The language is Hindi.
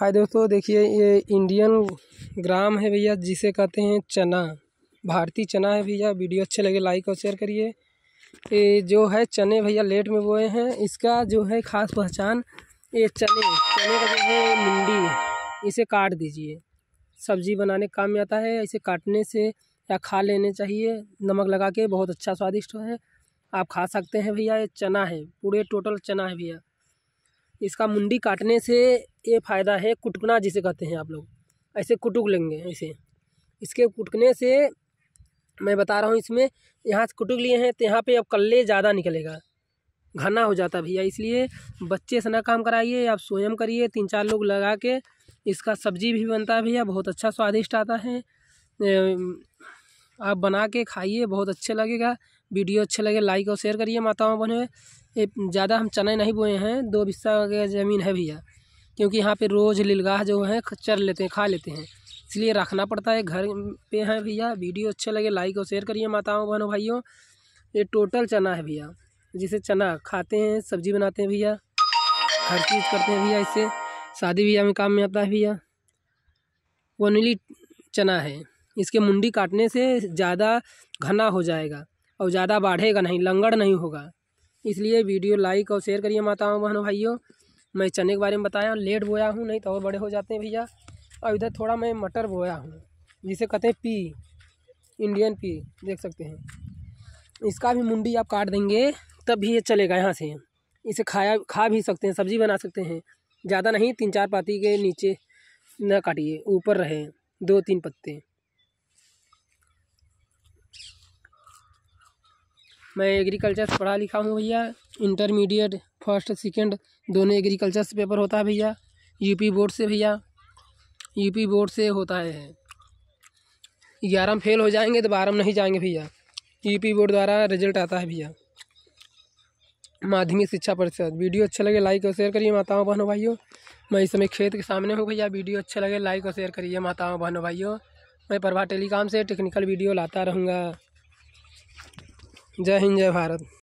हाय दोस्तों देखिए ये इंडियन ग्राम है भैया जिसे कहते हैं चना भारतीय चना है भैया वीडियो अच्छे लगे लाइक और शेयर करिए ये जो है चने भैया लेट में बोए हैं इसका जो है ख़ास पहचान ये चने चने का जो है मुंडी इसे काट दीजिए सब्जी बनाने के काम में आता है इसे काटने से या खा लेने चाहिए नमक लगा के बहुत अच्छा स्वादिष्ट है आप खा सकते हैं भैया ये चना है पूरे टोटल चना है भैया इसका मुंडी काटने से ये फ़ायदा है कुटकना जिसे कहते हैं आप लोग ऐसे कुटुक लेंगे ऐसे इसके कुटकने से मैं बता रहा हूँ इसमें यहाँ से कुटुक लिए हैं तो यहाँ पे अब कल्ले ज़्यादा निकलेगा घना हो जाता भैया इसलिए बच्चे से ना काम कराइए आप स्वयं करिए तीन चार लोग लगा के इसका सब्जी भी बनता है भैया बहुत अच्छा स्वादिष्ट आता है आप बना के खाइए बहुत अच्छे लगेगा वीडियो अच्छे लगे लाइक और शेयर करिए माताओं बने ज़्यादा हम चने नहीं बोए हैं दो बिस्सा ज़मीन है भैया क्योंकि यहाँ पे रोज़ लीलगाह जो है चर लेते हैं खा लेते हैं इसलिए रखना पड़ता है घर पे हैं भैया वीडियो अच्छे लगे लाइक और शेयर करिए माताओं बहनों भाइयों ये टोटल चना है भैया जिसे चना खाते हैं सब्जी बनाते हैं भैया हर चीज़ करते हैं भैया इससे शादी ब्याह में काम में आता है भैया नीली चना है इसके मुंडी काटने से ज़्यादा घना हो जाएगा और ज़्यादा बाढ़ेगा नहीं लंगड़ नहीं होगा इसलिए वीडियो लाइक और शेयर करिए माताओं बहनों भाइयों मैं चने के बारे में बताया लेट बोया हूँ नहीं तो और बड़े हो जाते हैं भैया और इधर थोड़ा मैं मटर बोया हूँ जिसे कहते हैं पी इंडियन पी देख सकते हैं इसका भी मुंडी आप काट देंगे तब भी ये चलेगा यहाँ से इसे खाया खा भी सकते हैं सब्जी बना सकते हैं ज़्यादा नहीं तीन चार पाती के नीचे न काटिए ऊपर रहे दो तीन पत्ते मैं एग्रीकल्चर पढ़ा लिखा हूँ भैया इंटरमीडिएट फर्स्ट सेकेंड दोनों एग्रीकल्चर से पेपर होता है भैया यूपी बोर्ड से भैया यूपी बोर्ड से होता है ग्यारह में फेल हो जाएंगे तो बारह में नहीं जाएंगे भैया यूपी बोर्ड द्वारा रिजल्ट आता है भैया माध्यमिक शिक्षा परिषद वीडियो अच्छा लगे लाइक और शेयर करिए माताओं बहनों भाइयों मैं इस समय खेत के सामने हूँ भैया वीडियो अच्छा लगे लाइक और शेयर करिए माताओं बहनों भाइयों मैं प्रभा टेलीकॉम से टेक्निकल वीडियो लाता रहूँगा जय हिंद जय भारत